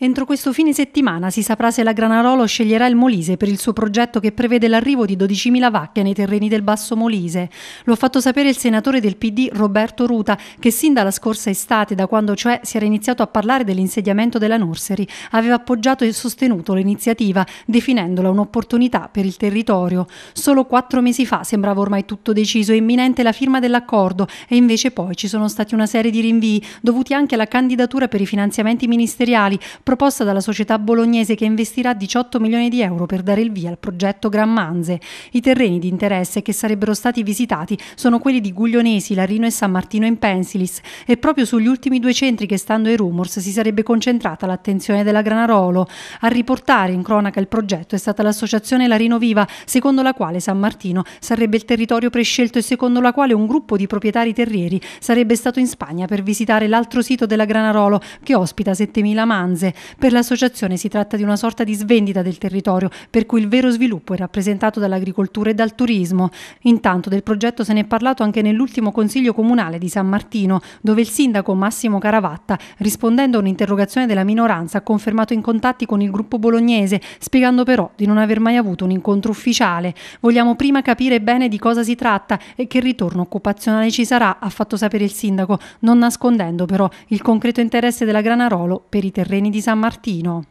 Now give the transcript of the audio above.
Entro questo fine settimana si saprà se la Granarolo sceglierà il Molise per il suo progetto che prevede l'arrivo di 12.000 vacche nei terreni del Basso Molise. Lo ha fatto sapere il senatore del PD Roberto Ruta, che sin dalla scorsa estate, da quando cioè si era iniziato a parlare dell'insediamento della nursery, aveva appoggiato e sostenuto l'iniziativa, definendola un'opportunità per il territorio. Solo quattro mesi fa sembrava ormai tutto deciso e imminente la firma dell'accordo e invece poi ci sono stati una serie di rinvii dovuti anche alla candidatura per i finanziamenti ministeriali proposta dalla società bolognese che investirà 18 milioni di euro per dare il via al progetto Gran Manze. I terreni di interesse che sarebbero stati visitati sono quelli di Guglionesi, Larino e San Martino in Pensilis e proprio sugli ultimi due centri che stando ai rumors si sarebbe concentrata l'attenzione della Granarolo. A riportare in cronaca il progetto è stata l'associazione Larino Viva, secondo la quale San Martino sarebbe il territorio prescelto e secondo la quale un gruppo di proprietari terrieri sarebbe stato in Spagna per visitare l'altro sito della Granarolo che ospita 7.000 manze. Per l'associazione si tratta di una sorta di svendita del territorio, per cui il vero sviluppo è rappresentato dall'agricoltura e dal turismo. Intanto del progetto se ne è parlato anche nell'ultimo Consiglio Comunale di San Martino, dove il sindaco Massimo Caravatta, rispondendo a un'interrogazione della minoranza, ha confermato in contatti con il gruppo bolognese, spiegando però di non aver mai avuto un incontro ufficiale. Vogliamo prima capire bene di cosa si tratta e che ritorno occupazionale ci sarà, ha fatto sapere il sindaco, non nascondendo però il concreto interesse della Granarolo per i terreni di San Martino. San Martino.